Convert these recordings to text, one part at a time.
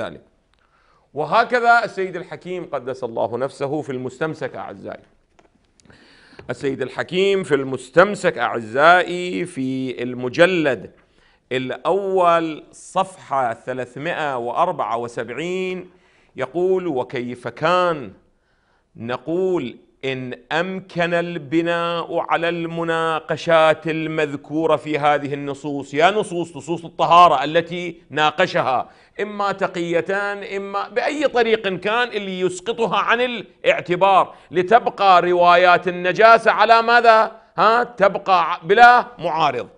ذلك وهكذا السيد الحكيم قدس الله نفسه في المستمسك أعزائي السيد الحكيم في المستمسك أعزائي في المجلد الأول صفحة 374 يقول وكيف كان نقول إن أمكن البناء على المناقشات المذكورة في هذه النصوص يا نصوص نصوص الطهارة التي ناقشها إما تقيتان إما بأي طريق كان اللي يسقطها عن الاعتبار لتبقى روايات النجاسة على ماذا؟ ها تبقى بلا معارض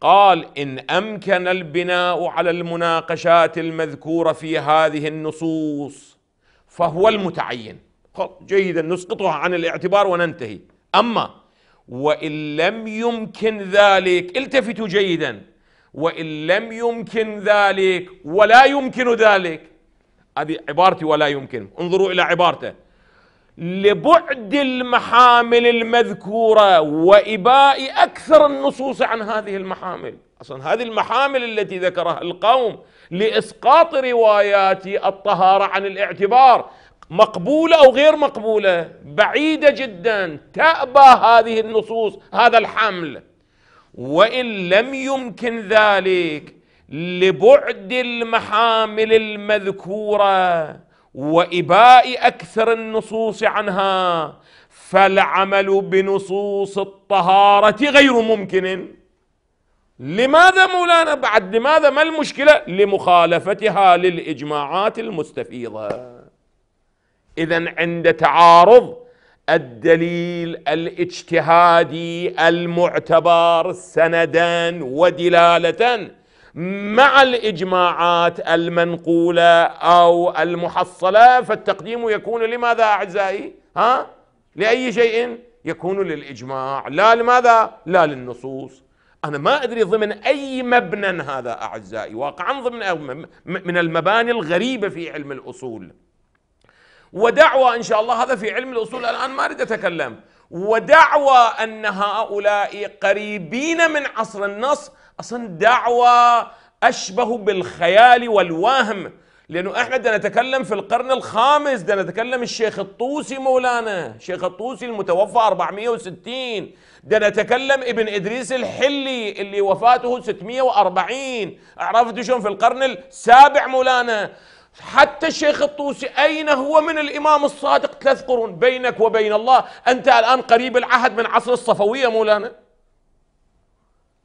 قال إن أمكن البناء على المناقشات المذكورة في هذه النصوص فهو المتعين جيدا نسقطها عن الاعتبار وننتهي أما وإن لم يمكن ذلك التفتوا جيدا وإن لم يمكن ذلك ولا يمكن ذلك هذه عبارتي ولا يمكن انظروا إلى عبارته لبعد المحامل المذكورة وإباء أكثر النصوص عن هذه المحامل أصلا هذه المحامل التي ذكرها القوم لإسقاط روايات الطهارة عن الاعتبار مقبولة أو غير مقبولة بعيدة جدا تأبى هذه النصوص هذا الحمل وإن لم يمكن ذلك لبعد المحامل المذكورة وإباء أكثر النصوص عنها فالعمل بنصوص الطهارة غير ممكن لماذا مولانا بعد لماذا ما المشكلة لمخالفتها للإجماعات المستفيضة اذا عند تعارض الدليل الاجتهادي المعتبر سندا ودلاله مع الاجماعات المنقوله او المحصله فالتقديم يكون لماذا اعزائي؟ ها؟ لاي شيء يكون للاجماع، لا لماذا؟ لا للنصوص. انا ما ادري ضمن اي مبنى هذا اعزائي، واقعا ضمن من المباني الغريبه في علم الاصول. ودعوى إن شاء الله هذا في علم الأصول الآن ما أريد أتكلم ودعوى أن هؤلاء قريبين من عصر النص أصلا دعوى أشبه بالخيال والوهم لأنه إحنا بدنا نتكلم في القرن الخامس بدنا نتكلم الشيخ الطوسي مولانا الشيخ الطوسي المتوفى 460 بدنا نتكلم ابن إدريس الحلي اللي وفاته 640 عرفتوا شلون في القرن السابع مولانا حتى الشيخ الطوسي أين هو من الإمام الصادق ثلاث قرون بينك وبين الله أنت الآن قريب العهد من عصر الصفوية مولانا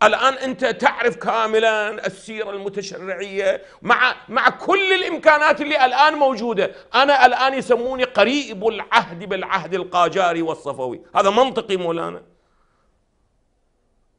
الآن أنت تعرف كاملا السيرة المتشرعية مع مع كل الإمكانات اللي الآن موجودة أنا الآن يسموني قريب العهد بالعهد القاجاري والصفوي هذا منطقي مولانا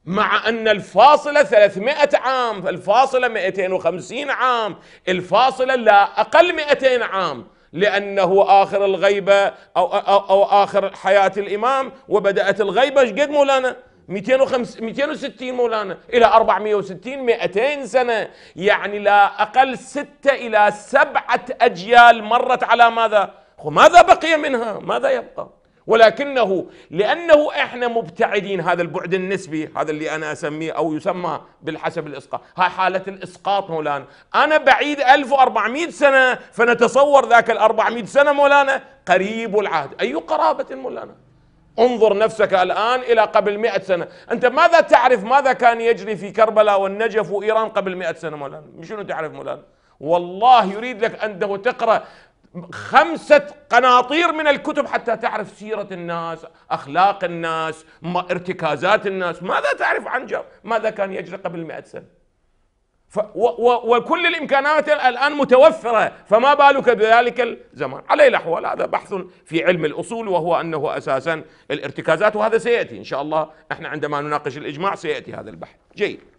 مع أن الفاصلة 300 عام الفاصلة 250 عام الفاصلة لا أقل 200 عام لأنه آخر الغيبة أو, أو, أو آخر حياة الإمام وبدأت الغيبة قد مولانا 250 260 مولانا إلى 460 200 سنة يعني لا أقل ستة إلى سبعة أجيال مرت على ماذا ماذا بقي منها ماذا يبقى ولكنه لأنه إحنا مبتعدين هذا البعد النسبي هذا اللي أنا أسميه أو يسمى بالحسب الإسقاط هاي حالة الإسقاط مولانا أنا بعيد 1400 سنة فنتصور ذاك ال 400 سنة مولانا قريب العهد أي قرابة مولانا انظر نفسك الآن إلى قبل مئة سنة أنت ماذا تعرف ماذا كان يجري في كربلاء والنجف وإيران قبل مئة سنة مولانا شنو تعرف مولانا والله يريد لك أنه تقرأ خمسة قناطير من الكتب حتى تعرف سيرة الناس أخلاق الناس ارتكازات الناس ماذا تعرف عن جو ماذا كان يجري قبل مئة سنة ف و و وكل الإمكانات الآن متوفرة فما بالك بذلك الزمان على الأحوال هذا بحث في علم الأصول وهو أنه أساسا الارتكازات وهذا سيأتي إن شاء الله احنا عندما نناقش الإجماع سيأتي هذا البحث جيد